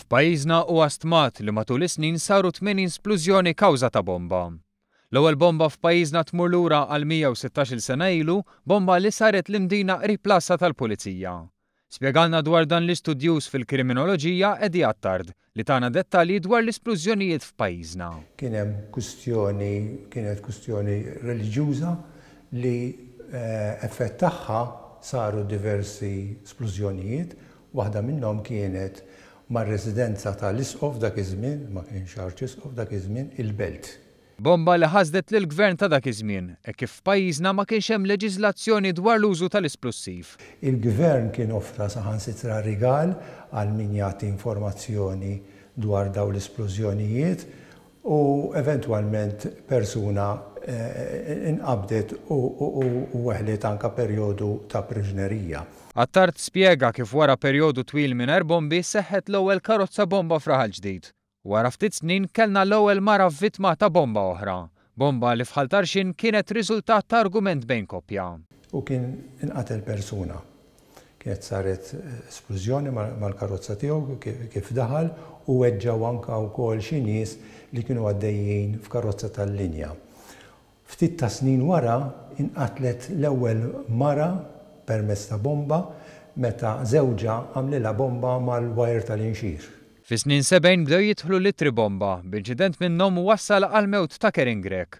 F'pajjiżna u għastmat li matul is-snin saru 8 splużjoni kawża ta' bomba. L-ewwel bomba f'pajjiżna tmur lura għal 116 sena ilu, bomba li saret l-imdina riplassa tal-Pulizija. Spjegalna dwar dan l-istudjus fil-kriminoloġija Edi Attard li tana dettali dwar l-isplużjonijiet f'pajjiżna. Kien hemm kustjoni, kienet kustjoni reliġjuża li eh, effett tagħha saru diversi splużjonijiet, waħda minnhom kienet ma' residenza l isqof dak iż-żmien, ma' kienx arċ isqof dak iż-żmien il-belt. Bomba li ħasdet l gvern ta' dak iż-żmien, e kif pajjiżna ma kienx hemm leġiżlazzjoni dwar l-użu tal-isplussiv. Il-gvern kien ofra saħansitra rigal għal min jagħti informazzjoni dwar daw l-isplużjonijiet u eventualment persuna Eh, inqabdet u weħlet anka perjodu ta' priġnerija. Attart spiega kif wara perjodu twil minn er bombi seħħet l-ewwel karozza bomba fraħal ġdid. Wara ftit snin kellna l-ewwel mara vittma ta' bomba oħra. Bomba li fħal tarxin kienet riżultat ta' argument bejn koppja. U kien inqatel persuna. Kienet saret eh, esplużjoni mal-karozza tiegħu kif daħal u weġġaw anka wkoll xi nies li kienu għaddejjin f'karozza tal-linja. Ftit ta' snin wara inqatlet l-ewwel mara permezz ta' bomba meta żewġa għamlilha bomba mal-wajr tal-inxir. Fi snin sebejn bdew jidħlu litri bomba b'inċident minnhom wassal għal mewt ta' Kerin Grek.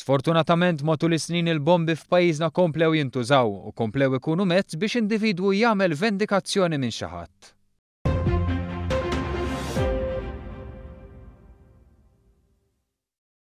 Sfortunatament matul is-snin il-bombi f'pajjiżna komplew jintużaw u komplew ikunu mezz biex individwu jagħmel vendikazzjoni minn xi ħadd.